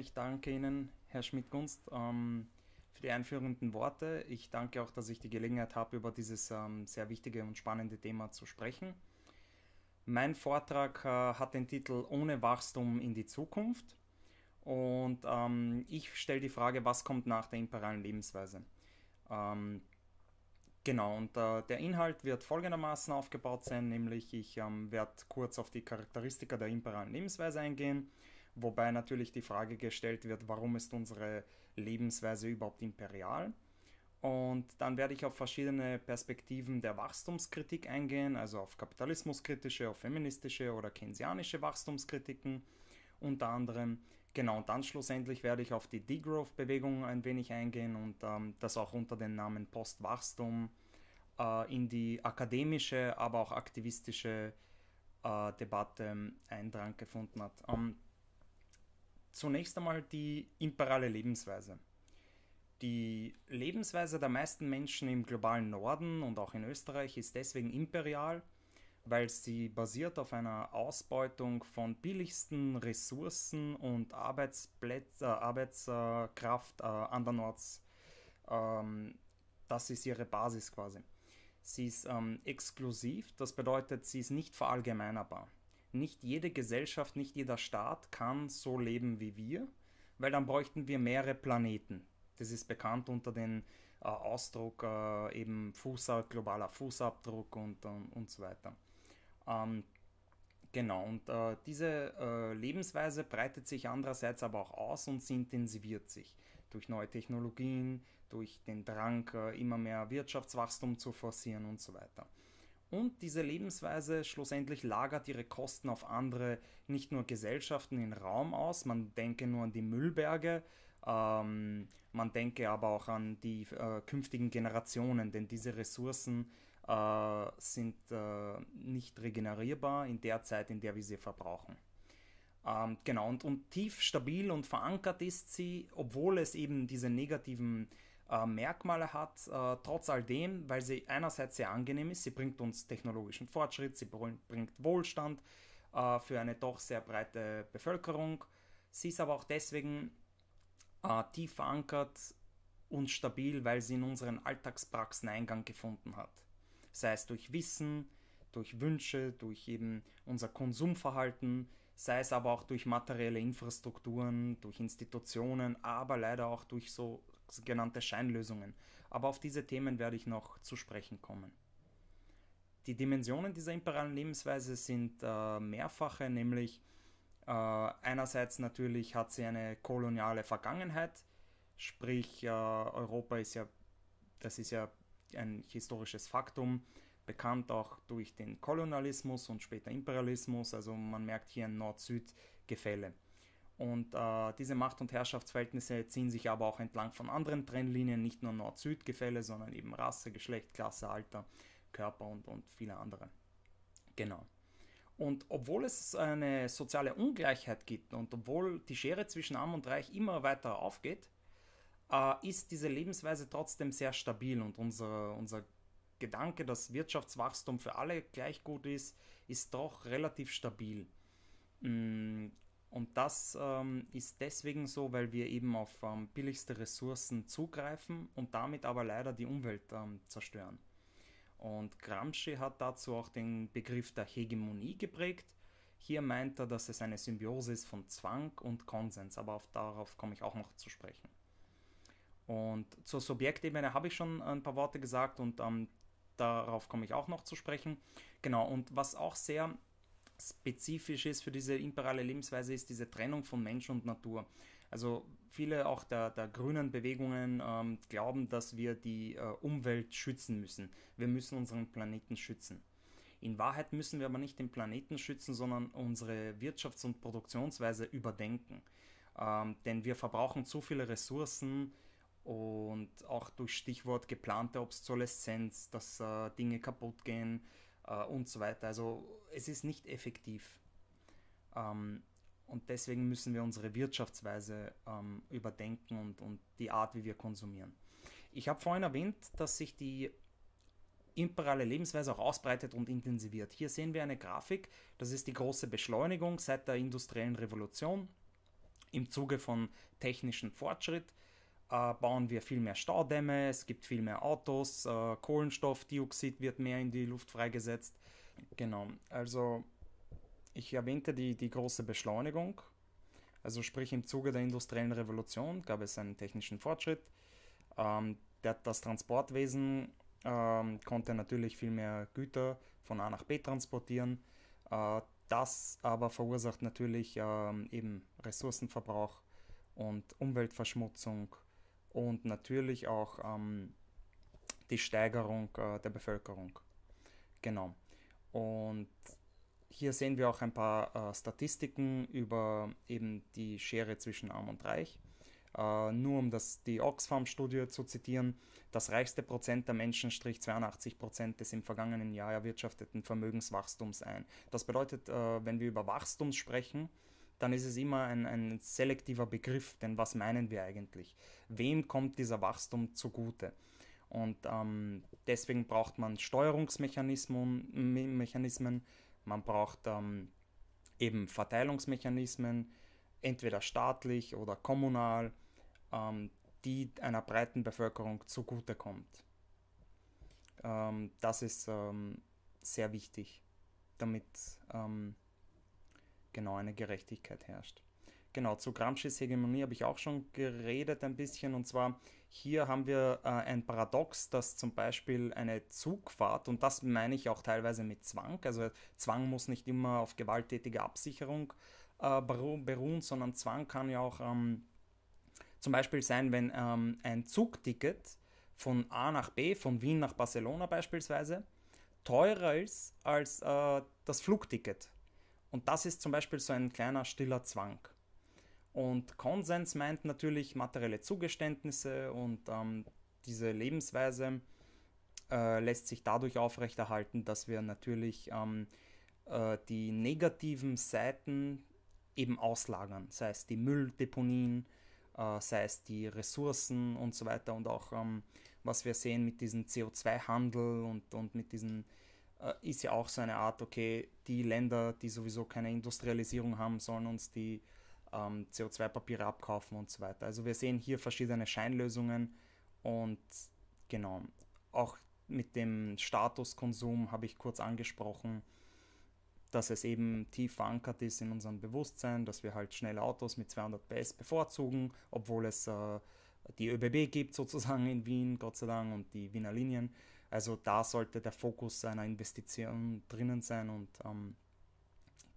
Ich danke Ihnen, Herr Schmidt-Gunst, ähm, für die einführenden Worte. Ich danke auch, dass ich die Gelegenheit habe, über dieses ähm, sehr wichtige und spannende Thema zu sprechen. Mein Vortrag äh, hat den Titel Ohne Wachstum in die Zukunft. Und ähm, ich stelle die Frage, was kommt nach der imperialen Lebensweise? Ähm, genau, und äh, der Inhalt wird folgendermaßen aufgebaut sein, nämlich ich ähm, werde kurz auf die Charakteristika der imperialen Lebensweise eingehen, Wobei natürlich die Frage gestellt wird, warum ist unsere Lebensweise überhaupt imperial? Und dann werde ich auf verschiedene Perspektiven der Wachstumskritik eingehen, also auf kapitalismuskritische, auf feministische oder keynesianische Wachstumskritiken unter anderem. Genau, und dann schlussendlich werde ich auf die Degrowth-Bewegung ein wenig eingehen und ähm, das auch unter dem Namen Postwachstum äh, in die akademische, aber auch aktivistische äh, Debatte ähm, Eindrang gefunden hat. Ähm, zunächst einmal die imperiale Lebensweise. Die Lebensweise der meisten Menschen im globalen Norden und auch in Österreich ist deswegen imperial, weil sie basiert auf einer Ausbeutung von billigsten Ressourcen und Arbeitsplätze, äh, Arbeitskraft äh, andernorts. Ähm, das ist ihre Basis quasi. Sie ist ähm, exklusiv, das bedeutet, sie ist nicht verallgemeinerbar nicht jede Gesellschaft, nicht jeder Staat kann so leben wie wir, weil dann bräuchten wir mehrere Planeten. Das ist bekannt unter dem äh, Ausdruck äh, eben Fußab, globaler Fußabdruck und, und, ähm, und so weiter. Ähm, genau, und äh, diese äh, Lebensweise breitet sich andererseits aber auch aus und sie intensiviert sich durch neue Technologien, durch den Drang, äh, immer mehr Wirtschaftswachstum zu forcieren und so weiter. Und diese Lebensweise schlussendlich lagert ihre Kosten auf andere, nicht nur Gesellschaften in Raum aus. Man denke nur an die Müllberge, ähm, man denke aber auch an die äh, künftigen Generationen, denn diese Ressourcen äh, sind äh, nicht regenerierbar in der Zeit, in der wir sie verbrauchen. Ähm, genau, und, und tief stabil und verankert ist sie, obwohl es eben diese negativen äh, äh, Merkmale hat, äh, trotz all dem, weil sie einerseits sehr angenehm ist, sie bringt uns technologischen Fortschritt, sie bringt Wohlstand äh, für eine doch sehr breite Bevölkerung. Sie ist aber auch deswegen äh, tief verankert und stabil, weil sie in unseren Alltagspraxen Eingang gefunden hat. Sei es durch Wissen, durch Wünsche, durch eben unser Konsumverhalten, sei es aber auch durch materielle Infrastrukturen, durch Institutionen, aber leider auch durch so genannte Scheinlösungen, aber auf diese Themen werde ich noch zu sprechen kommen. Die Dimensionen dieser imperialen Lebensweise sind äh, mehrfache, nämlich äh, einerseits natürlich hat sie eine koloniale Vergangenheit, sprich äh, Europa ist ja, das ist ja ein historisches Faktum, bekannt auch durch den Kolonialismus und später Imperialismus, also man merkt hier ein Nord-Süd-Gefälle. Und äh, diese Macht- und Herrschaftsverhältnisse ziehen sich aber auch entlang von anderen Trennlinien, nicht nur Nord-Süd-Gefälle, sondern eben Rasse, Geschlecht, Klasse, Alter, Körper und, und viele andere. Genau. Und obwohl es eine soziale Ungleichheit gibt und obwohl die Schere zwischen Arm und Reich immer weiter aufgeht, äh, ist diese Lebensweise trotzdem sehr stabil und unser, unser Gedanke, dass Wirtschaftswachstum für alle gleich gut ist, ist doch relativ stabil. Mm, und das ähm, ist deswegen so, weil wir eben auf ähm, billigste Ressourcen zugreifen und damit aber leider die Umwelt ähm, zerstören. Und Gramsci hat dazu auch den Begriff der Hegemonie geprägt. Hier meint er, dass es eine Symbiose ist von Zwang und Konsens, aber auf, darauf komme ich auch noch zu sprechen. Und zur Subjektebene habe ich schon ein paar Worte gesagt und ähm, darauf komme ich auch noch zu sprechen. Genau, und was auch sehr spezifisch ist für diese imperiale Lebensweise, ist diese Trennung von Mensch und Natur. Also viele auch der, der grünen Bewegungen ähm, glauben, dass wir die äh, Umwelt schützen müssen. Wir müssen unseren Planeten schützen. In Wahrheit müssen wir aber nicht den Planeten schützen, sondern unsere Wirtschafts- und Produktionsweise überdenken. Ähm, denn wir verbrauchen zu viele Ressourcen und auch durch Stichwort geplante Obsoleszenz, dass äh, Dinge kaputt gehen äh, und so weiter. Also es ist nicht effektiv. Ähm, und deswegen müssen wir unsere Wirtschaftsweise ähm, überdenken und, und die Art, wie wir konsumieren. Ich habe vorhin erwähnt, dass sich die imperiale Lebensweise auch ausbreitet und intensiviert. Hier sehen wir eine Grafik, das ist die große Beschleunigung seit der industriellen Revolution. Im Zuge von technischem Fortschritt äh, bauen wir viel mehr Staudämme, es gibt viel mehr Autos, äh, Kohlenstoffdioxid wird mehr in die Luft freigesetzt. Genau, also ich erwähnte die, die große Beschleunigung. Also sprich im Zuge der industriellen Revolution gab es einen technischen Fortschritt. Ähm, der, das Transportwesen ähm, konnte natürlich viel mehr Güter von A nach B transportieren. Äh, das aber verursacht natürlich ähm, eben Ressourcenverbrauch und Umweltverschmutzung und natürlich auch ähm, die Steigerung äh, der Bevölkerung. Genau. Und hier sehen wir auch ein paar äh, Statistiken über eben die Schere zwischen Arm und Reich. Äh, nur um das, die Oxfam-Studie zu zitieren, das reichste Prozent der Menschen strich 82 Prozent des im vergangenen Jahr erwirtschafteten Vermögenswachstums ein. Das bedeutet, äh, wenn wir über Wachstum sprechen, dann ist es immer ein, ein selektiver Begriff, denn was meinen wir eigentlich? Wem kommt dieser Wachstum zugute? Und ähm, deswegen braucht man Steuerungsmechanismen, man braucht ähm, eben Verteilungsmechanismen, entweder staatlich oder kommunal, ähm, die einer breiten Bevölkerung zugutekommt. Ähm, das ist ähm, sehr wichtig, damit ähm, genau eine Gerechtigkeit herrscht. Genau, zu Gramsci's Hegemonie habe ich auch schon geredet ein bisschen. Und zwar hier haben wir äh, ein Paradox, dass zum Beispiel eine Zugfahrt, und das meine ich auch teilweise mit Zwang, also Zwang muss nicht immer auf gewalttätige Absicherung äh, beruhen, sondern Zwang kann ja auch ähm, zum Beispiel sein, wenn ähm, ein Zugticket von A nach B, von Wien nach Barcelona beispielsweise, teurer ist als äh, das Flugticket. Und das ist zum Beispiel so ein kleiner stiller Zwang. Und Konsens meint natürlich materielle Zugeständnisse und ähm, diese Lebensweise äh, lässt sich dadurch aufrechterhalten, dass wir natürlich ähm, äh, die negativen Seiten eben auslagern, sei es die Mülldeponien, äh, sei es die Ressourcen und so weiter und auch ähm, was wir sehen mit diesem CO2-Handel und, und mit diesen äh, ist ja auch so eine Art, okay, die Länder, die sowieso keine Industrialisierung haben, sollen uns die ähm, CO2-Papiere abkaufen und so weiter. Also wir sehen hier verschiedene Scheinlösungen und genau, auch mit dem Statuskonsum habe ich kurz angesprochen, dass es eben tief verankert ist in unserem Bewusstsein, dass wir halt schnelle Autos mit 200 PS bevorzugen, obwohl es äh, die ÖBB gibt sozusagen in Wien, Gott sei Dank, und die Wiener Linien. Also da sollte der Fokus einer Investition drinnen sein und ähm,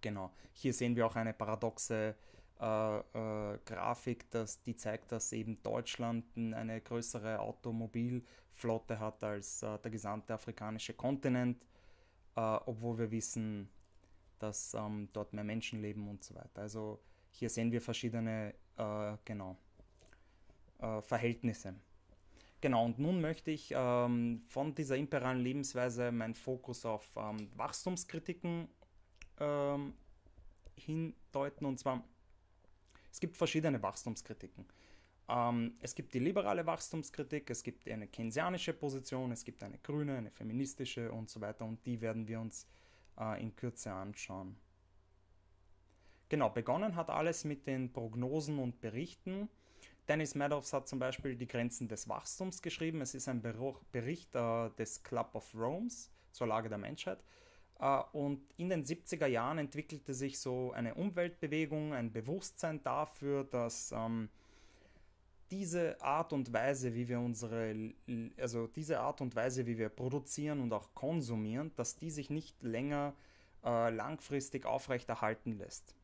genau, hier sehen wir auch eine paradoxe äh, äh, Grafik, dass, die zeigt, dass eben Deutschland eine größere Automobilflotte hat als äh, der gesamte afrikanische Kontinent, äh, obwohl wir wissen, dass ähm, dort mehr Menschen leben und so weiter. Also hier sehen wir verschiedene äh, genau, äh, Verhältnisse. Genau, und nun möchte ich ähm, von dieser imperialen Lebensweise meinen Fokus auf ähm, Wachstumskritiken ähm, hindeuten, und zwar es gibt verschiedene Wachstumskritiken. Ähm, es gibt die liberale Wachstumskritik, es gibt eine keynesianische Position, es gibt eine grüne, eine feministische und so weiter und die werden wir uns äh, in Kürze anschauen. Genau, begonnen hat alles mit den Prognosen und Berichten. Dennis Madoffs hat zum Beispiel die Grenzen des Wachstums geschrieben. Es ist ein Bericht äh, des Club of Rome zur Lage der Menschheit. Äh, und in den 70er Jahren entwickelte sich so eine Umweltbewegung, ein Bewusstsein dafür, dass ähm, diese Art und Weise, wie wir unsere, also diese Art und Weise, wie wir produzieren und auch konsumieren, dass die sich nicht länger äh, langfristig aufrechterhalten lässt.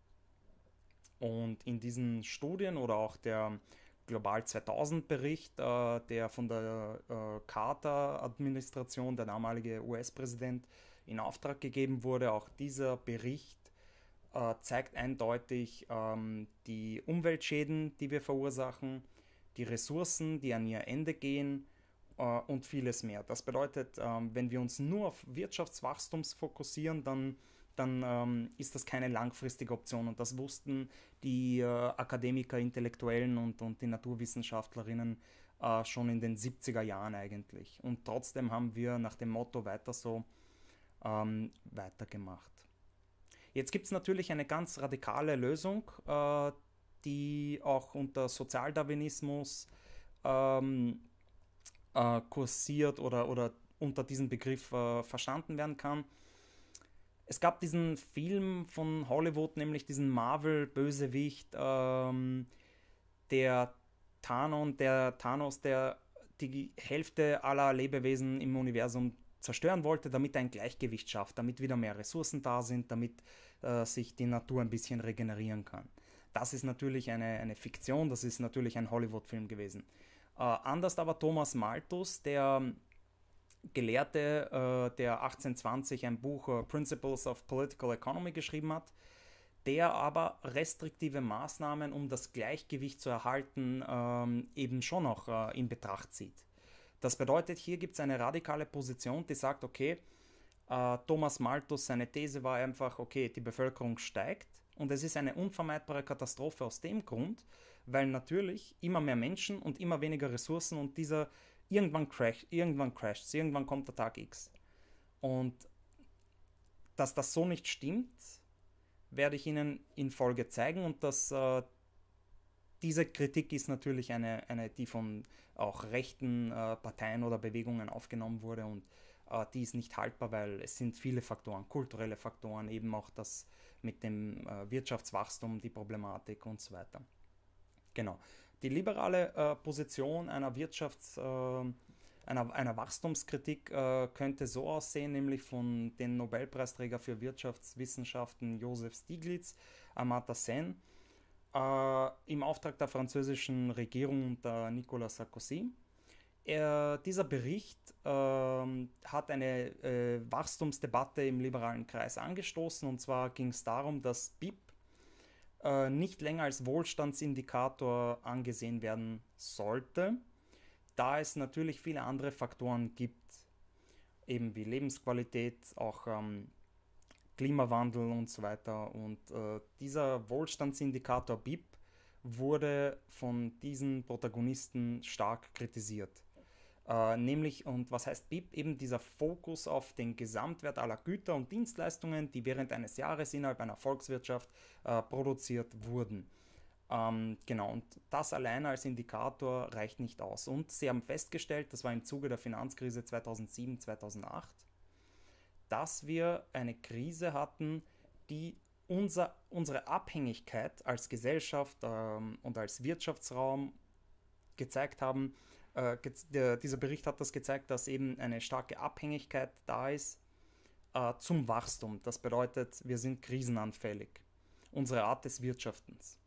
Und in diesen Studien oder auch der Global 2000 Bericht, äh, der von der äh, Carter-Administration, der damalige US-Präsident, äh, in Auftrag gegeben wurde. Auch dieser Bericht äh, zeigt eindeutig ähm, die Umweltschäden, die wir verursachen, die Ressourcen, die an ihr Ende gehen äh, und vieles mehr. Das bedeutet, ähm, wenn wir uns nur auf Wirtschaftswachstums fokussieren, dann dann ähm, ist das keine langfristige Option. Und das wussten die äh, Akademiker, Intellektuellen und, und die Naturwissenschaftlerinnen äh, schon in den 70er Jahren eigentlich. Und trotzdem haben wir nach dem Motto weiter so ähm, weitergemacht. Jetzt gibt es natürlich eine ganz radikale Lösung, äh, die auch unter Sozialdarwinismus ähm, äh, kursiert oder, oder unter diesem Begriff äh, verstanden werden kann. Es gab diesen Film von Hollywood, nämlich diesen Marvel-Bösewicht, ähm, der Thanos, der Thanos, der die Hälfte aller Lebewesen im Universum zerstören wollte, damit er ein Gleichgewicht schafft, damit wieder mehr Ressourcen da sind, damit äh, sich die Natur ein bisschen regenerieren kann. Das ist natürlich eine, eine Fiktion, das ist natürlich ein Hollywood-Film gewesen. Äh, anders aber Thomas Malthus, der ähm, Gelehrte, äh, der 1820 ein Buch äh, Principles of Political Economy geschrieben hat, der aber restriktive Maßnahmen, um das Gleichgewicht zu erhalten, ähm, eben schon noch äh, in Betracht zieht. Das bedeutet, hier gibt es eine radikale Position, die sagt, okay, äh, Thomas Malthus, seine These war einfach, okay, die Bevölkerung steigt und es ist eine unvermeidbare Katastrophe aus dem Grund, weil natürlich immer mehr Menschen und immer weniger Ressourcen und dieser irgendwann crasht, irgendwann crasht, irgendwann kommt der Tag X. Und dass das so nicht stimmt, werde ich Ihnen in Folge zeigen und dass äh, diese Kritik ist natürlich eine, eine die von äh, auch rechten äh, Parteien oder Bewegungen aufgenommen wurde und äh, die ist nicht haltbar, weil es sind viele Faktoren, kulturelle Faktoren, eben auch das mit dem äh, Wirtschaftswachstum, die Problematik und so weiter. Genau. Die liberale äh, Position einer Wirtschafts- äh, einer, einer Wachstumskritik äh, könnte so aussehen, nämlich von den Nobelpreisträger für Wirtschaftswissenschaften Josef Stiglitz, Amata Sen, äh, im Auftrag der französischen Regierung unter Nicolas Sarkozy. Er, dieser Bericht äh, hat eine äh, Wachstumsdebatte im liberalen Kreis angestoßen. Und zwar ging es darum, dass BIP äh, nicht länger als Wohlstandsindikator angesehen werden sollte, da es natürlich viele andere Faktoren gibt, eben wie Lebensqualität, auch ähm, Klimawandel und so weiter. Und äh, dieser Wohlstandsindikator BIP wurde von diesen Protagonisten stark kritisiert. Äh, nämlich, und was heißt BIP? Eben dieser Fokus auf den Gesamtwert aller Güter und Dienstleistungen, die während eines Jahres innerhalb einer Volkswirtschaft äh, produziert wurden. Ähm, genau, und das alleine als Indikator reicht nicht aus. Und sie haben festgestellt, das war im Zuge der Finanzkrise 2007, 2008, dass wir eine Krise hatten, die unser, unsere Abhängigkeit als Gesellschaft ähm, und als Wirtschaftsraum gezeigt haben. Äh, ge der, dieser Bericht hat das gezeigt, dass eben eine starke Abhängigkeit da ist äh, zum Wachstum. Das bedeutet, wir sind krisenanfällig. Unsere Art des Wirtschaftens.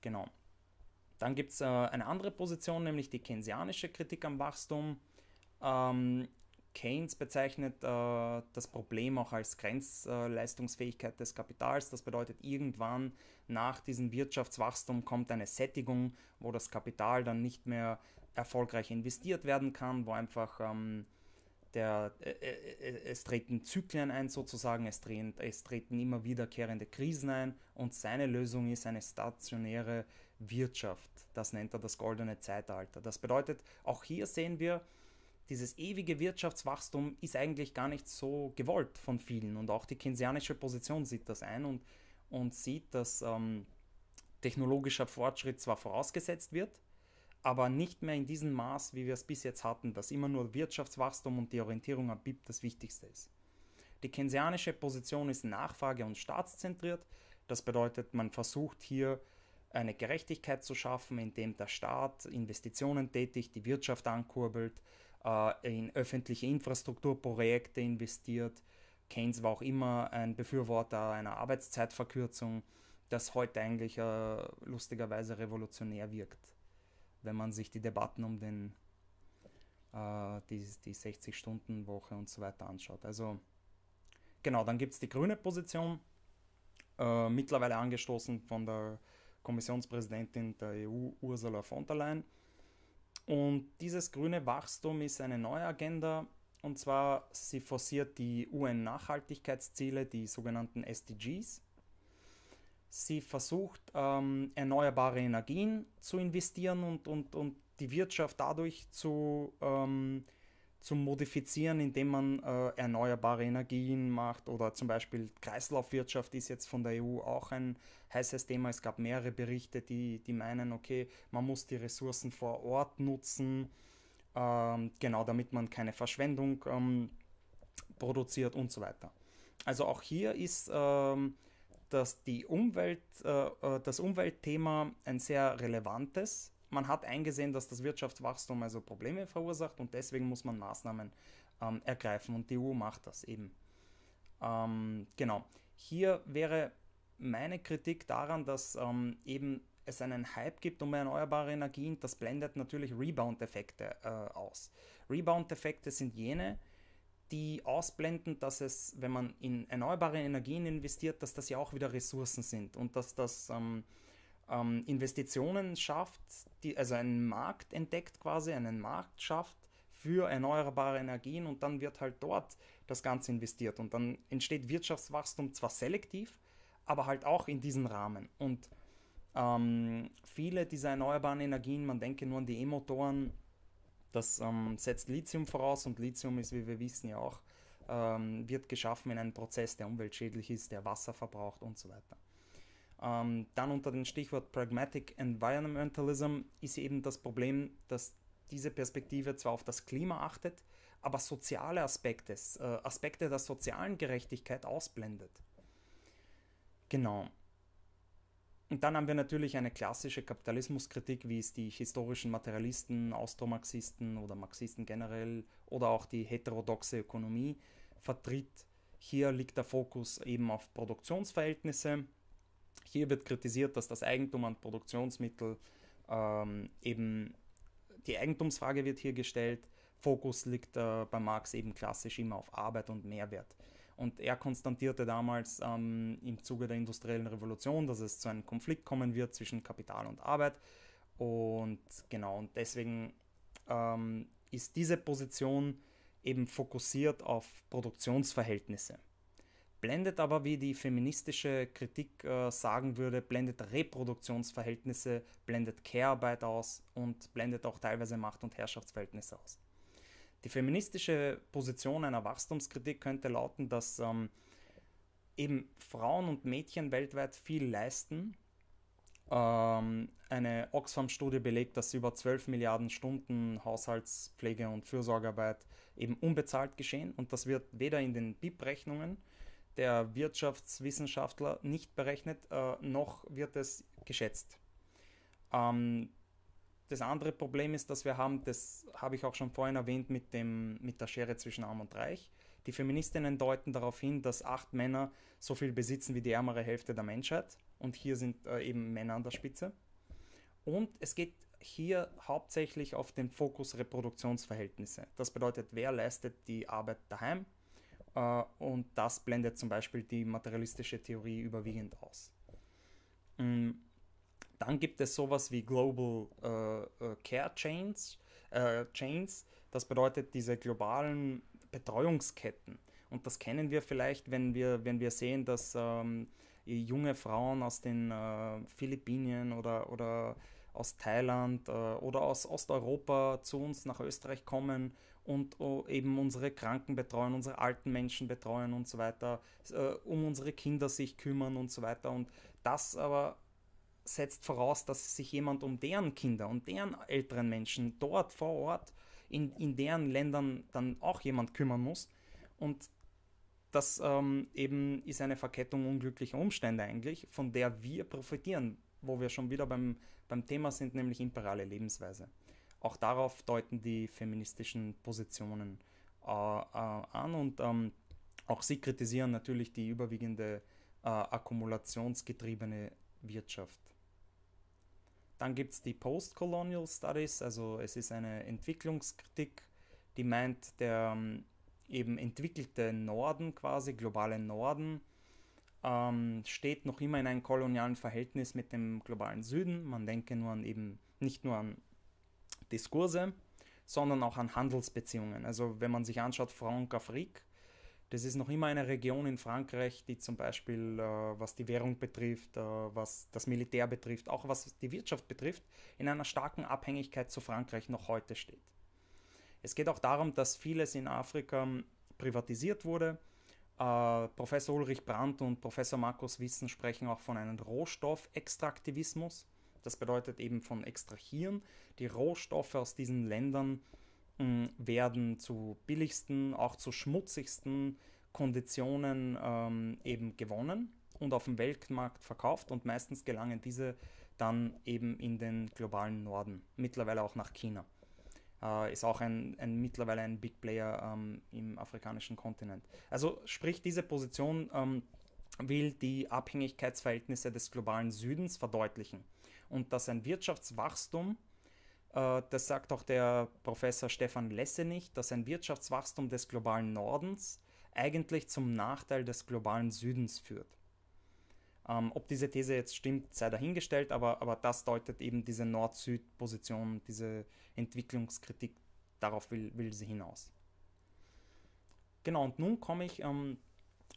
Genau. Dann gibt es äh, eine andere Position, nämlich die keynesianische Kritik am Wachstum. Ähm, Keynes bezeichnet äh, das Problem auch als Grenzleistungsfähigkeit äh, des Kapitals. Das bedeutet, irgendwann nach diesem Wirtschaftswachstum kommt eine Sättigung, wo das Kapital dann nicht mehr erfolgreich investiert werden kann, wo einfach ähm, der, äh, äh, äh, es treten Zyklen ein sozusagen, es, drehen, es treten immer wiederkehrende Krisen ein und seine Lösung ist eine stationäre Wirtschaft. Das nennt er das goldene Zeitalter. Das bedeutet, auch hier sehen wir, dieses ewige Wirtschaftswachstum ist eigentlich gar nicht so gewollt von vielen. Und auch die keynesianische Position sieht das ein und, und sieht, dass ähm, technologischer Fortschritt zwar vorausgesetzt wird, aber nicht mehr in diesem Maß, wie wir es bis jetzt hatten, dass immer nur Wirtschaftswachstum und die Orientierung am BIP das Wichtigste ist. Die keynesianische Position ist nachfrage- und staatszentriert. Das bedeutet, man versucht hier eine Gerechtigkeit zu schaffen, indem der Staat Investitionen tätigt, die Wirtschaft ankurbelt, äh, in öffentliche Infrastrukturprojekte investiert. Keynes war auch immer ein Befürworter einer Arbeitszeitverkürzung, das heute eigentlich äh, lustigerweise revolutionär wirkt, wenn man sich die Debatten um den, äh, die, die 60-Stunden-Woche und so weiter anschaut. Also genau, dann gibt es die grüne Position, äh, mittlerweile angestoßen von der Kommissionspräsidentin der EU Ursula von der Leyen und dieses grüne Wachstum ist eine neue Agenda und zwar sie forciert die UN-Nachhaltigkeitsziele, die sogenannten SDGs. Sie versucht ähm, erneuerbare Energien zu investieren und, und, und die Wirtschaft dadurch zu ähm, zu modifizieren, indem man äh, erneuerbare Energien macht oder zum Beispiel Kreislaufwirtschaft ist jetzt von der EU auch ein heißes Thema. Es gab mehrere Berichte, die, die meinen, okay, man muss die Ressourcen vor Ort nutzen, ähm, genau damit man keine Verschwendung ähm, produziert und so weiter. Also auch hier ist ähm, das, die Umwelt, äh, äh, das Umweltthema ein sehr relevantes man hat eingesehen, dass das Wirtschaftswachstum also Probleme verursacht und deswegen muss man Maßnahmen ähm, ergreifen und die EU macht das eben. Ähm, genau, hier wäre meine Kritik daran, dass ähm, eben es einen Hype gibt um erneuerbare Energien, das blendet natürlich Rebound-Effekte äh, aus. Rebound-Effekte sind jene, die ausblenden, dass es, wenn man in erneuerbare Energien investiert, dass das ja auch wieder Ressourcen sind und dass das ähm, ähm, Investitionen schafft, die, also einen Markt entdeckt quasi, einen Markt schafft für erneuerbare Energien und dann wird halt dort das Ganze investiert und dann entsteht Wirtschaftswachstum zwar selektiv, aber halt auch in diesen Rahmen. Und ähm, viele dieser erneuerbaren Energien, man denke nur an die E-Motoren, das ähm, setzt Lithium voraus und Lithium ist, wie wir wissen ja auch, ähm, wird geschaffen in einem Prozess, der umweltschädlich ist, der Wasser verbraucht und so weiter. Ähm, dann unter dem Stichwort Pragmatic Environmentalism ist eben das Problem, dass diese Perspektive zwar auf das Klima achtet, aber soziale Aspekte, äh, Aspekte der sozialen Gerechtigkeit ausblendet. Genau. Und dann haben wir natürlich eine klassische Kapitalismuskritik, wie es die historischen Materialisten, Austromarxisten oder Marxisten generell oder auch die heterodoxe Ökonomie vertritt. Hier liegt der Fokus eben auf Produktionsverhältnisse, hier wird kritisiert, dass das Eigentum an Produktionsmittel ähm, eben die Eigentumsfrage wird hier gestellt. Fokus liegt äh, bei Marx eben klassisch immer auf Arbeit und Mehrwert. Und er konstatierte damals ähm, im Zuge der industriellen Revolution, dass es zu einem Konflikt kommen wird zwischen Kapital und Arbeit. Und genau, und deswegen ähm, ist diese Position eben fokussiert auf Produktionsverhältnisse blendet aber, wie die feministische Kritik äh, sagen würde, blendet Reproduktionsverhältnisse, blendet Care-Arbeit aus und blendet auch teilweise Macht- und Herrschaftsverhältnisse aus. Die feministische Position einer Wachstumskritik könnte lauten, dass ähm, eben Frauen und Mädchen weltweit viel leisten. Ähm, eine Oxfam-Studie belegt, dass über 12 Milliarden Stunden Haushaltspflege und Fürsorgearbeit eben unbezahlt geschehen und das wird weder in den BIP-Rechnungen der Wirtschaftswissenschaftler nicht berechnet, äh, noch wird es geschätzt. Ähm, das andere Problem ist, dass wir haben, das habe ich auch schon vorhin erwähnt, mit, dem, mit der Schere zwischen Arm und Reich. Die Feministinnen deuten darauf hin, dass acht Männer so viel besitzen wie die ärmere Hälfte der Menschheit. Und hier sind äh, eben Männer an der Spitze. Und es geht hier hauptsächlich auf den Fokus Reproduktionsverhältnisse. Das bedeutet, wer leistet die Arbeit daheim, äh, und das blendet zum Beispiel die materialistische Theorie überwiegend aus. Mm. Dann gibt es sowas wie Global äh, äh, Care Chains, Chains. Das bedeutet diese globalen Betreuungsketten. Und das kennen wir vielleicht, wenn wir, wenn wir sehen, dass ähm, junge Frauen aus den äh, Philippinen oder, oder aus Thailand äh, oder aus Osteuropa zu uns nach Österreich kommen und äh, eben unsere Kranken betreuen, unsere alten Menschen betreuen und so weiter, äh, um unsere Kinder sich kümmern und so weiter. Und das aber setzt voraus, dass sich jemand um deren Kinder und deren älteren Menschen dort vor Ort in, in deren Ländern dann auch jemand kümmern muss. Und das ähm, eben ist eine Verkettung unglücklicher Umstände eigentlich, von der wir profitieren, wo wir schon wieder beim, beim Thema sind, nämlich imperiale Lebensweise auch darauf deuten die feministischen Positionen äh, äh, an und ähm, auch sie kritisieren natürlich die überwiegende äh, akkumulationsgetriebene Wirtschaft. Dann gibt es die Postcolonial Studies, also es ist eine Entwicklungskritik, die meint, der ähm, eben entwickelte Norden quasi, globale Norden, ähm, steht noch immer in einem kolonialen Verhältnis mit dem globalen Süden. Man denke nur an eben nicht nur an Diskurse, sondern auch an Handelsbeziehungen. Also wenn man sich anschaut, Francafrique, das ist noch immer eine Region in Frankreich, die zum Beispiel, äh, was die Währung betrifft, äh, was das Militär betrifft, auch was die Wirtschaft betrifft, in einer starken Abhängigkeit zu Frankreich noch heute steht. Es geht auch darum, dass vieles in Afrika ähm, privatisiert wurde. Äh, Professor Ulrich Brandt und Professor Markus Wissen sprechen auch von einem Rohstoffextraktivismus. Das bedeutet eben von extrahieren. Die Rohstoffe aus diesen Ländern mh, mm, werden zu billigsten, auch zu schmutzigsten Konditionen ähm, eben gewonnen und auf dem Weltmarkt verkauft und meistens gelangen diese dann eben in den globalen Norden, mittlerweile auch nach China. Äh, ist auch ein, ein, mittlerweile ein Big Player ähm, im afrikanischen Kontinent. Also sprich, diese Position ähm, will die Abhängigkeitsverhältnisse des globalen Südens verdeutlichen und dass ein Wirtschaftswachstum, äh, das sagt auch der Professor Stefan Lessenich, dass ein Wirtschaftswachstum des globalen Nordens eigentlich zum Nachteil des globalen Südens führt. Ähm, ob diese These jetzt stimmt, sei dahingestellt, aber, aber das deutet eben diese Nord-Süd-Position, diese Entwicklungskritik, darauf will, will sie hinaus. Genau, und nun komme ich ähm,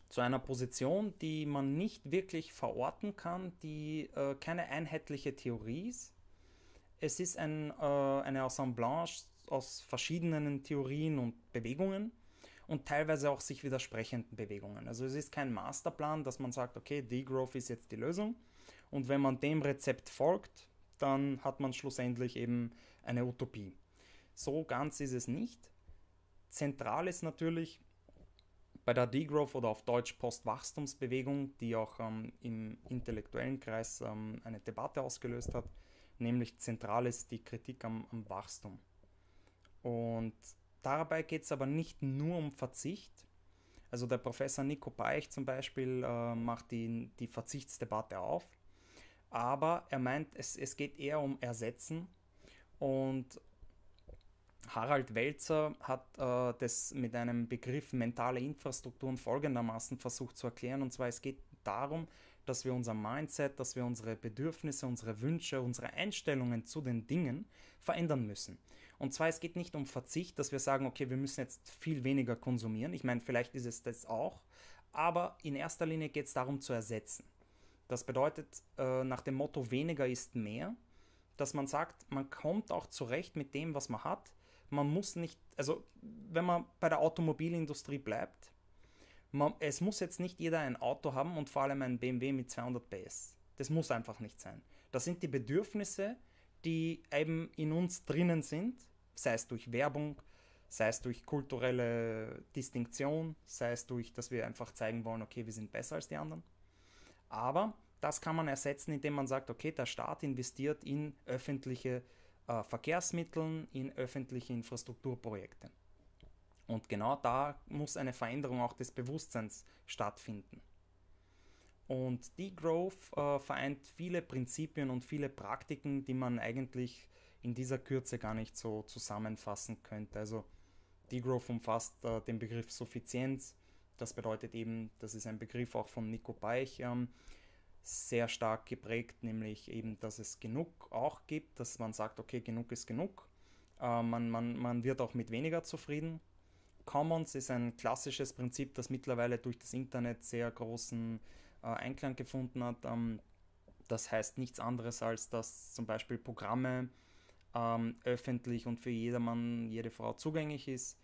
zu einer Position, die man nicht wirklich verorten kann, die äh, keine einheitliche Theorie ist. Es ist ein, äh, eine Assemblage aus verschiedenen Theorien und Bewegungen und teilweise auch sich widersprechenden Bewegungen. Also es ist kein Masterplan, dass man sagt, okay, Degrowth ist jetzt die Lösung und wenn man dem Rezept folgt, dann hat man schlussendlich eben eine Utopie. So ganz ist es nicht. Zentral ist natürlich, bei der Degrowth oder auf Deutsch Postwachstumsbewegung, die auch ähm, im intellektuellen Kreis ähm, eine Debatte ausgelöst hat, nämlich zentral ist die Kritik am, am Wachstum. Und dabei geht es aber nicht nur um Verzicht. Also der Professor Nico Peich zum Beispiel äh, macht die, die Verzichtsdebatte auf, aber er meint, es, es geht eher um Ersetzen und Harald Welzer hat äh, das mit einem Begriff mentale Infrastrukturen folgendermaßen versucht zu erklären. Und zwar, es geht darum, dass wir unser Mindset, dass wir unsere Bedürfnisse, unsere Wünsche, unsere Einstellungen zu den Dingen verändern müssen. Und zwar, es geht nicht um Verzicht, dass wir sagen, okay, wir müssen jetzt viel weniger konsumieren. Ich meine, vielleicht ist es das auch, aber in erster Linie geht es darum zu ersetzen. Das bedeutet äh, nach dem Motto weniger ist mehr, dass man sagt, man kommt auch zurecht mit dem, was man hat man muss nicht, also wenn man bei der Automobilindustrie bleibt, man, es muss jetzt nicht jeder ein Auto haben und vor allem ein BMW mit 200 PS. Das muss einfach nicht sein. Das sind die Bedürfnisse, die eben in uns drinnen sind, sei es durch Werbung, sei es durch kulturelle Distinktion, sei es durch, dass wir einfach zeigen wollen, okay, wir sind besser als die anderen. Aber das kann man ersetzen, indem man sagt, okay, der Staat investiert in öffentliche äh, Verkehrsmitteln in öffentliche Infrastrukturprojekte. Und genau da muss eine Veränderung auch des Bewusstseins stattfinden. Und Degrowth äh, vereint viele Prinzipien und viele Praktiken, die man eigentlich in dieser Kürze gar nicht so zusammenfassen könnte. Also Degrowth umfasst äh, den Begriff Suffizienz. Das bedeutet eben, das ist ein Begriff auch von Nico Beich, ähm, sehr stark geprägt, nämlich eben, dass es genug auch gibt, dass man sagt, okay, genug ist genug. Äh, man, man, man wird auch mit weniger zufrieden. Commons ist ein klassisches Prinzip, das mittlerweile durch das Internet sehr großen äh, Einklang gefunden hat. Ähm, das heißt nichts anderes, als dass zum Beispiel Programme ähm, öffentlich und für jedermann, jede Frau zugänglich ist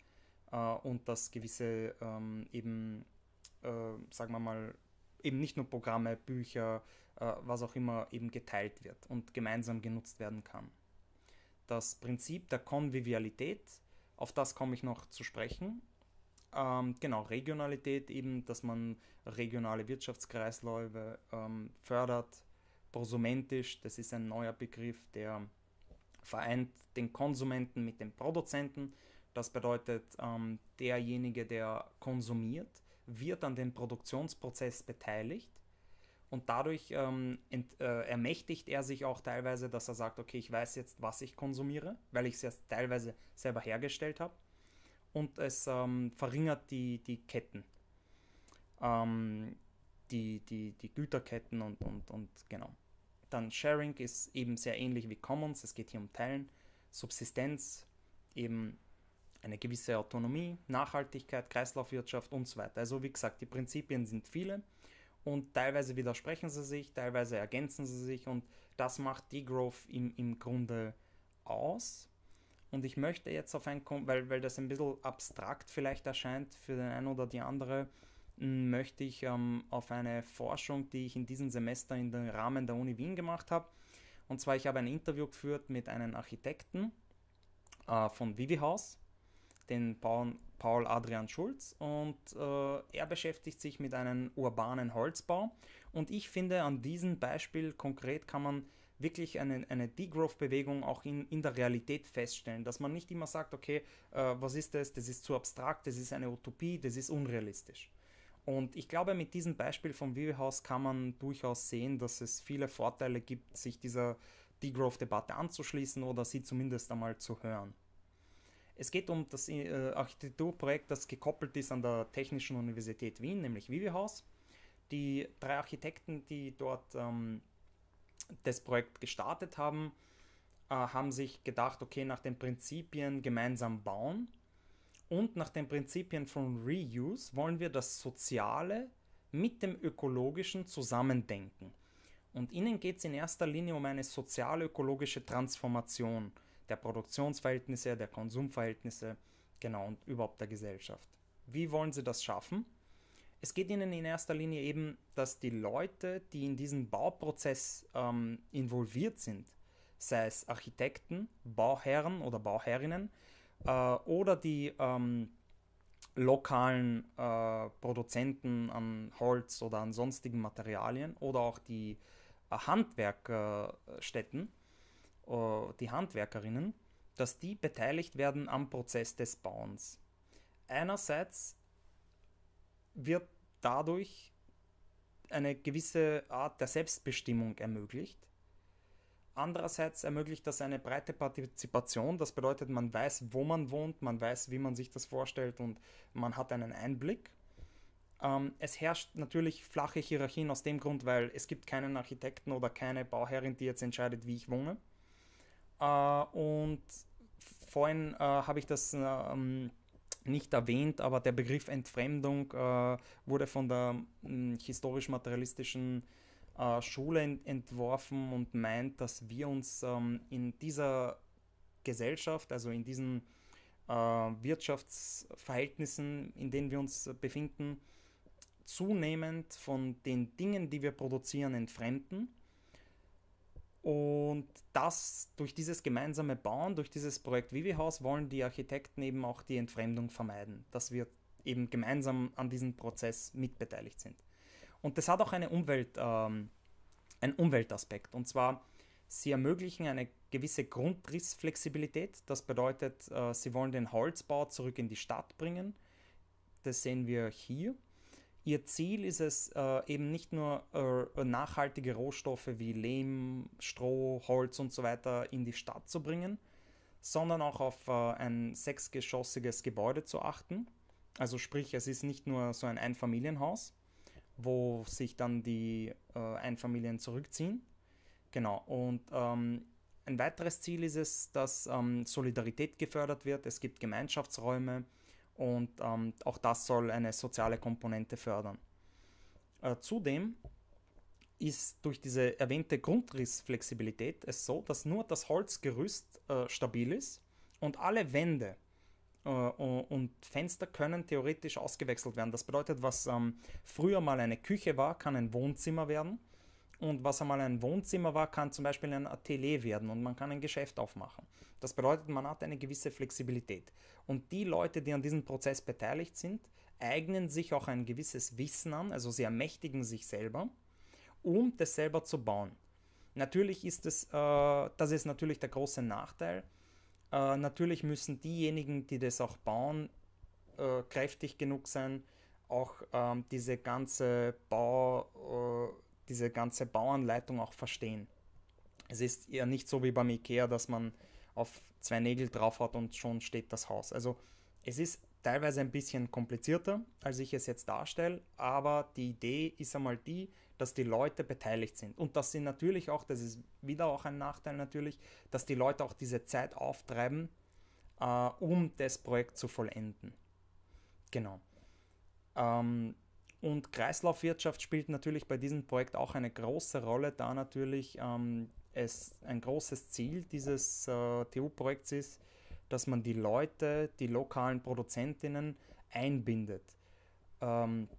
äh, und dass gewisse ähm, eben, äh, sagen wir mal, eben nicht nur Programme, Bücher, äh, was auch immer eben geteilt wird und gemeinsam genutzt werden kann. Das Prinzip der Konvivialität, auf das komme ich noch zu sprechen. Ähm, genau, Regionalität eben, dass man regionale Wirtschaftskreisläufe ähm, fördert. Prosumentisch, das ist ein neuer Begriff, der vereint den Konsumenten mit dem Produzenten. Das bedeutet, ähm, derjenige, der konsumiert, wird an dem Produktionsprozess beteiligt und dadurch ähm, ent, äh, ermächtigt er sich auch teilweise, dass er sagt, okay, ich weiß jetzt, was ich konsumiere, weil ich es ja teilweise selber hergestellt habe und es ähm, verringert die, die Ketten, ähm, die, die, die Güterketten und, und, und genau. Dann Sharing ist eben sehr ähnlich wie Commons, es geht hier um Teilen, Subsistenz eben eine gewisse Autonomie, Nachhaltigkeit, Kreislaufwirtschaft und so weiter. Also wie gesagt, die Prinzipien sind viele und teilweise widersprechen sie sich, teilweise ergänzen sie sich und das macht Degrowth im, im Grunde aus. Und ich möchte jetzt auf ein, weil, weil das ein bisschen abstrakt vielleicht erscheint für den einen oder die andere, hm, möchte ich ähm, auf eine Forschung, die ich in diesem Semester in den Rahmen der Uni Wien gemacht habe. Und zwar, ich habe ein Interview geführt mit einem Architekten äh, von Vivi House den Bauern Paul Adrian Schulz und äh, er beschäftigt sich mit einem urbanen Holzbau und ich finde an diesem Beispiel konkret kann man wirklich eine, eine Degrowth-Bewegung auch in, in der Realität feststellen, dass man nicht immer sagt, okay, äh, was ist das, das ist zu abstrakt, das ist eine Utopie, das ist unrealistisch. Und ich glaube, mit diesem Beispiel vom Vivi kann man durchaus sehen, dass es viele Vorteile gibt, sich dieser Degrowth-Debatte anzuschließen oder sie zumindest einmal zu hören. Es geht um das äh, Architekturprojekt, das gekoppelt ist an der Technischen Universität Wien, nämlich Vivihaus. Die drei Architekten, die dort ähm, das Projekt gestartet haben, äh, haben sich gedacht, okay, nach den Prinzipien gemeinsam bauen und nach den Prinzipien von Reuse wollen wir das Soziale mit dem Ökologischen zusammendenken. Und ihnen geht es in erster Linie um eine sozial-ökologische Transformation der Produktionsverhältnisse, der Konsumverhältnisse, genau und überhaupt der Gesellschaft. Wie wollen Sie das schaffen? Es geht Ihnen in erster Linie eben, dass die Leute, die in diesen Bauprozess ähm, involviert sind, sei es Architekten, Bauherren oder Bauherrinnen äh, oder die ähm, lokalen äh, Produzenten an Holz oder an sonstigen Materialien oder auch die äh, Handwerkstätten, äh, die Handwerkerinnen, dass die beteiligt werden am Prozess des Bauens. Einerseits wird dadurch eine gewisse Art der Selbstbestimmung ermöglicht. Andererseits ermöglicht das eine breite Partizipation. Das bedeutet, man weiß, wo man wohnt, man weiß, wie man sich das vorstellt und man hat einen Einblick. Ähm, es herrscht natürlich flache Hierarchien aus dem Grund, weil es gibt keinen Architekten oder keine Bauherrin, die jetzt entscheidet, wie ich wohne. Äh, und vorhin äh, habe ich das ähm, nicht erwähnt, aber der Begriff Entfremdung äh, wurde von der hm, historisch-materialistischen Schule ent entworfen und meint, dass wir uns ähm, in dieser Gesellschaft, also in diesen Wirtschaftsverhältnissen, in denen wir uns befinden, zunehmend von den Dingen, die wir produzieren, entfremden und das, durch dieses gemeinsame Bauen, durch dieses Projekt Vivihaus, wollen die Architekten eben auch die Entfremdung vermeiden, dass wir eben gemeinsam an diesem Prozess mitbeteiligt sind. Und das hat auch eine Umwelt, ähm, einen Umweltaspekt. Und zwar, sie ermöglichen eine gewisse Grundrissflexibilität. Das bedeutet, äh, sie wollen den Holzbau zurück in die Stadt bringen. Das sehen wir hier. Ihr Ziel ist es äh, eben nicht nur äh, nachhaltige Rohstoffe wie Lehm, Stroh, Holz und so weiter in die Stadt zu bringen, sondern auch auf äh, ein sechsgeschossiges Gebäude zu achten. Also sprich, es ist nicht nur so ein Einfamilienhaus, wo sich dann die äh, Einfamilien zurückziehen. Genau, und ähm, ein weiteres Ziel ist es, dass ähm, Solidarität gefördert wird. Es gibt Gemeinschaftsräume, und ähm, auch das soll eine soziale Komponente fördern. Äh, zudem ist durch diese erwähnte Grundrissflexibilität es so, dass nur das Holzgerüst äh, stabil ist und alle Wände äh, und Fenster können theoretisch ausgewechselt werden. Das bedeutet, was ähm, früher mal eine Küche war, kann ein Wohnzimmer werden und was einmal ein Wohnzimmer war, kann zum Beispiel ein Atelier werden und man kann ein Geschäft aufmachen. Das bedeutet, man hat eine gewisse Flexibilität. Und die Leute, die an diesem Prozess beteiligt sind, eignen sich auch ein gewisses Wissen an, also sie ermächtigen sich selber, um das selber zu bauen. Natürlich ist es, äh, das ist natürlich der große Nachteil. Äh, natürlich müssen diejenigen, die das auch bauen, äh, kräftig genug sein, auch ähm, diese ganze Bau, äh, diese ganze Bauanleitung auch verstehen. Es ist ja nicht so wie beim Ikea, dass man auf zwei Nägel drauf hat und schon steht das Haus. Also es ist teilweise ein bisschen komplizierter, als ich es jetzt darstelle, aber die Idee ist einmal die, dass die Leute beteiligt sind. Und das sind natürlich auch, das ist wieder auch ein Nachteil natürlich, dass die Leute auch diese Zeit auftreiben, äh, um das Projekt zu vollenden. Genau. Ähm, und Kreislaufwirtschaft spielt natürlich bei diesem Projekt auch eine große Rolle, da natürlich ähm, es ein großes Ziel dieses äh, TU-Projekts ist, dass man die Leute, die lokalen Produzentinnen einbindet. Ähm,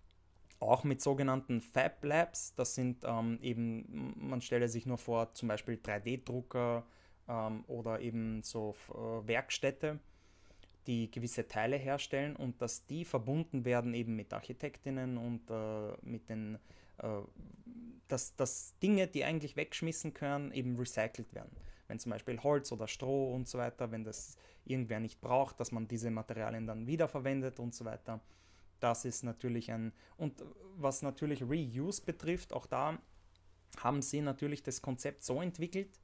auch mit sogenannten Fab Labs, das sind ähm, eben, man stelle sich nur vor, zum Beispiel 3D-Drucker ähm, oder eben so äh, Werkstätte die gewisse Teile herstellen und dass die verbunden werden eben mit Architektinnen und äh, mit den, äh, dass, dass Dinge, die eigentlich wegschmissen können, eben recycelt werden. Wenn zum Beispiel Holz oder Stroh und so weiter, wenn das irgendwer nicht braucht, dass man diese Materialien dann wiederverwendet und so weiter. Das ist natürlich ein, und was natürlich Reuse betrifft, auch da haben sie natürlich das Konzept so entwickelt,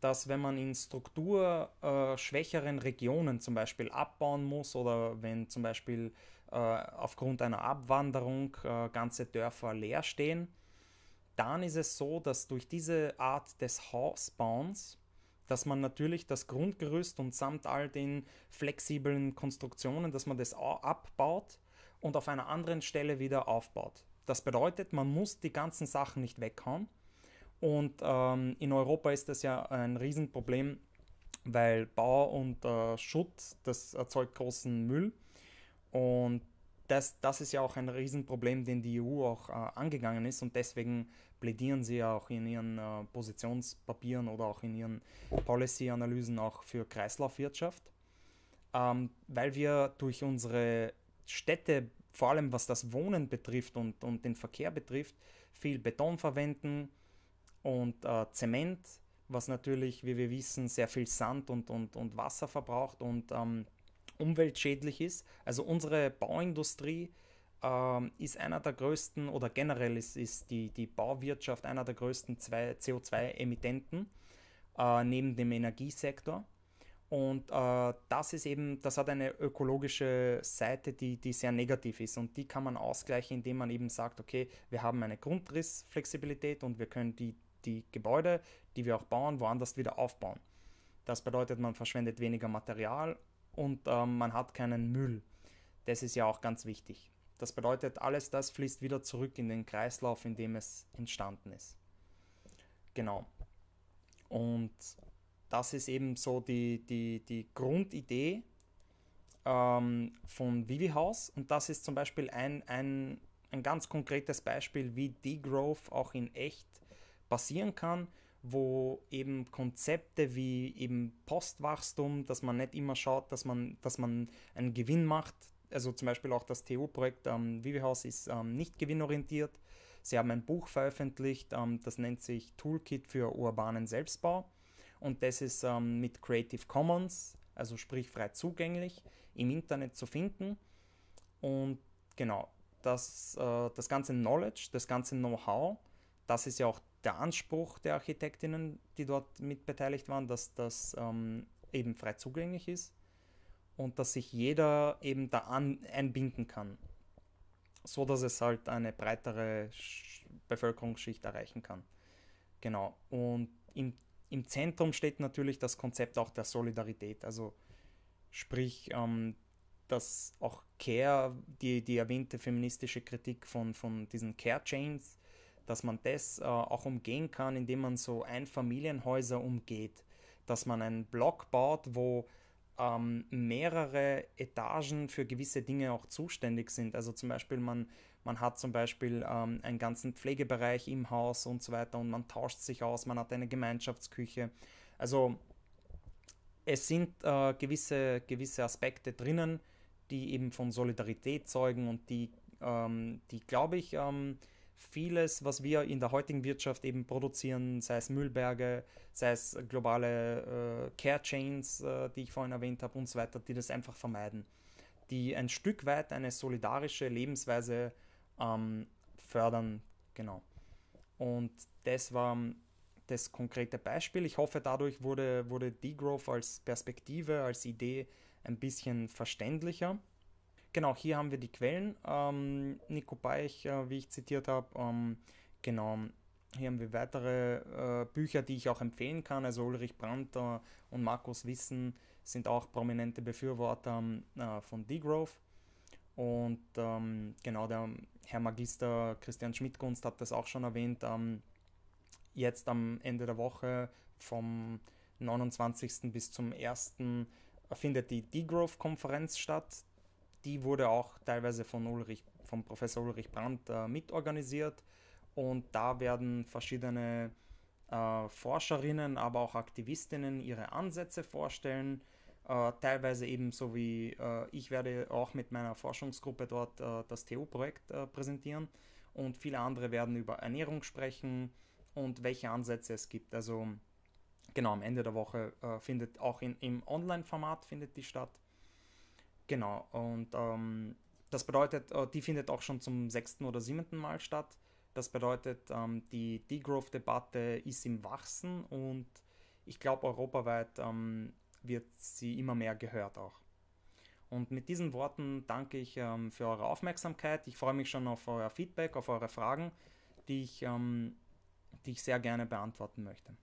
dass wenn man in strukturschwächeren äh, Regionen zum Beispiel abbauen muss oder wenn zum Beispiel äh, aufgrund einer Abwanderung äh, ganze Dörfer leer stehen, dann ist es so, dass durch diese Art des Hausbauens, dass man natürlich das Grundgerüst und samt all den flexiblen Konstruktionen, dass man das abbaut und auf einer anderen Stelle wieder aufbaut. Das bedeutet, man muss die ganzen Sachen nicht weghauen, und ähm, in Europa ist das ja ein Riesenproblem, weil Bau und äh, Schutt, das erzeugt großen Müll. Und das, das ist ja auch ein Riesenproblem, den die EU auch äh, angegangen ist. Und deswegen plädieren sie ja auch in ihren äh, Positionspapieren oder auch in ihren Policy-Analysen auch für Kreislaufwirtschaft. Ähm, weil wir durch unsere Städte, vor allem was das Wohnen betrifft und, und den Verkehr betrifft, viel Beton verwenden, und äh, Zement, was natürlich, wie wir wissen, sehr viel Sand und, und, und Wasser verbraucht und ähm, umweltschädlich ist. Also unsere Bauindustrie ähm, ist einer der größten oder generell ist, ist die, die Bauwirtschaft einer der größten CO2-Emittenten äh, neben dem Energiesektor. Und äh, das ist eben, das hat eine ökologische Seite, die, die sehr negativ ist. Und die kann man ausgleichen, indem man eben sagt, okay, wir haben eine Grundrissflexibilität und wir können die die Gebäude, die wir auch bauen, woanders wieder aufbauen. Das bedeutet, man verschwendet weniger Material und äh, man hat keinen Müll. Das ist ja auch ganz wichtig. Das bedeutet, alles das fließt wieder zurück in den Kreislauf, in dem es entstanden ist. Genau. Und das ist eben so die, die, die Grundidee ähm, von Vivi House. Und das ist zum Beispiel ein, ein, ein ganz konkretes Beispiel, wie Degrowth auch in echt passieren kann, wo eben Konzepte wie eben Postwachstum, dass man nicht immer schaut, dass man, dass man einen Gewinn macht. Also zum Beispiel auch das TU-Projekt ähm, Vivi House ist ähm, nicht gewinnorientiert. Sie haben ein Buch veröffentlicht, ähm, das nennt sich Toolkit für urbanen Selbstbau. Und das ist ähm, mit Creative Commons, also sprich frei zugänglich, im Internet zu finden. Und genau, das, äh, das ganze Knowledge, das ganze Know-how, das ist ja auch der Anspruch der Architektinnen, die dort mit beteiligt waren, dass das ähm, eben frei zugänglich ist und dass sich jeder eben da an, einbinden kann, so dass es halt eine breitere Sch Bevölkerungsschicht erreichen kann. Genau. Und im, im Zentrum steht natürlich das Konzept auch der Solidarität, also sprich, ähm, dass auch Care, die, die erwähnte feministische Kritik von, von diesen Care Chains, dass man das äh, auch umgehen kann, indem man so Einfamilienhäuser umgeht, dass man einen Block baut, wo ähm, mehrere Etagen für gewisse Dinge auch zuständig sind. Also zum Beispiel, man, man hat zum Beispiel ähm, einen ganzen Pflegebereich im Haus und so weiter und man tauscht sich aus, man hat eine Gemeinschaftsküche. Also es sind äh, gewisse, gewisse Aspekte drinnen, die eben von Solidarität zeugen und die, ähm, die glaube ich, ähm, vieles, was wir in der heutigen Wirtschaft eben produzieren, sei es Müllberge, sei es globale äh, Care Chains, äh, die ich vorhin erwähnt habe und so weiter, die das einfach vermeiden, die ein Stück weit eine solidarische Lebensweise ähm, fördern, genau. Und das war das konkrete Beispiel. Ich hoffe, dadurch wurde, wurde Degrowth als Perspektive, als Idee ein bisschen verständlicher. Genau, hier haben wir die Quellen. Ähm, Nico Beich, äh, wie ich zitiert habe, ähm, genau. Hier haben wir weitere äh, Bücher, die ich auch empfehlen kann. Also Ulrich Brandt äh, und Markus Wissen sind auch prominente Befürworter äh, von Degrowth. Und ähm, genau, der Herr Magister Christian Schmidtgunst hat das auch schon erwähnt. Ähm, jetzt am Ende der Woche vom 29. bis zum 1. findet die Degrowth-Konferenz statt die wurde auch teilweise von Ulrich, von Professor Ulrich Brandt äh, mitorganisiert und da werden verschiedene äh, Forscherinnen, aber auch Aktivistinnen ihre Ansätze vorstellen. Äh, teilweise ebenso wie äh, ich werde auch mit meiner Forschungsgruppe dort äh, das TU-Projekt äh, präsentieren und viele andere werden über Ernährung sprechen und welche Ansätze es gibt. Also genau am Ende der Woche äh, findet auch in, im Online-Format findet die statt Genau, und ähm, das bedeutet, äh, die findet auch schon zum sechsten oder siebenten Mal statt. Das bedeutet, ähm, die Degrowth-Debatte ist im Wachsen und ich glaube, europaweit ähm, wird sie immer mehr gehört auch. Und mit diesen Worten danke ich ähm, für eure Aufmerksamkeit. Ich freue mich schon auf euer Feedback, auf eure Fragen, die ich, ähm, die ich sehr gerne beantworten möchte.